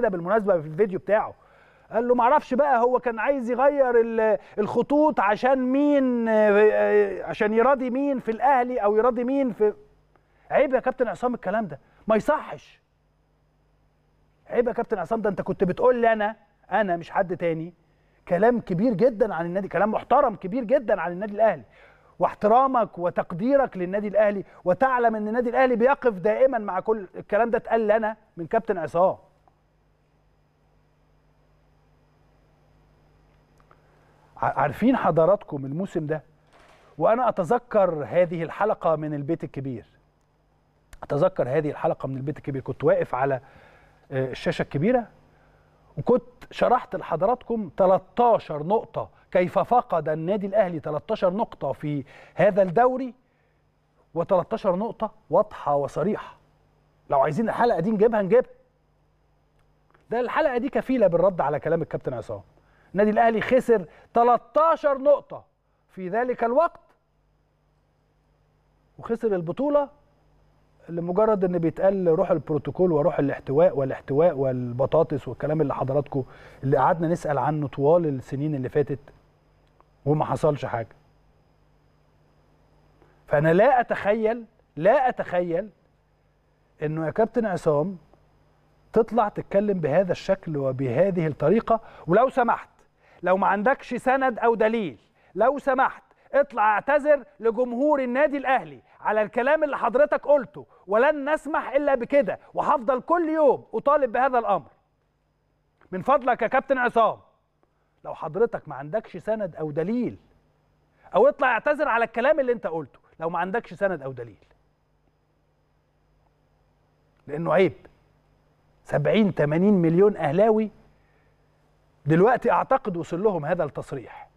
كده بالمناسبه في الفيديو بتاعه قال له معرفش بقى هو كان عايز يغير الخطوط عشان مين آه، آه، عشان يراضي مين في الاهلي او يراضي مين في عيب يا كابتن عصام الكلام ده ما يصحش عيب يا كابتن عصام ده انت كنت بتقول لي انا انا مش حد تاني كلام كبير جدا عن النادي كلام محترم كبير جدا عن النادي الاهلي واحترامك وتقديرك للنادي الاهلي وتعلم ان النادي الاهلي بيقف دائما مع كل الكلام ده اتقال لي انا من كابتن عصام عارفين حضراتكم الموسم ده وانا اتذكر هذه الحلقه من البيت الكبير اتذكر هذه الحلقه من البيت الكبير كنت واقف على آه، الشاشه الكبيره وكنت شرحت لحضراتكم 13 نقطه كيف فقد النادي الاهلي 13 نقطه في هذا الدوري و13 نقطه واضحه وصريحه لو عايزين الحلقه دي نجيبها نجيبها ده الحلقه دي كفيله بالرد على كلام الكابتن عصام النادي الاهلي خسر 13 نقطه في ذلك الوقت وخسر البطوله لمجرد ان بيتقال روح البروتوكول وروح الاحتواء والاحتواء والبطاطس والكلام اللي حضراتكم اللي قعدنا نسال عنه طوال السنين اللي فاتت وما حصلش حاجه فانا لا اتخيل لا اتخيل انه يا كابتن عصام تطلع تتكلم بهذا الشكل وبهذه الطريقه ولو سمحت لو ما عندكش سند او دليل لو سمحت اطلع اعتذر لجمهور النادي الاهلي على الكلام اللي حضرتك قلته ولن نسمح الا بكده وهفضل كل يوم اطالب بهذا الامر من فضلك يا كابتن عصام لو حضرتك ما عندكش سند او دليل او اطلع اعتذر على الكلام اللي انت قلته لو ما عندكش سند او دليل لانه عيب 70 80 مليون اهلاوي دلوقتي اعتقد وصل لهم هذا التصريح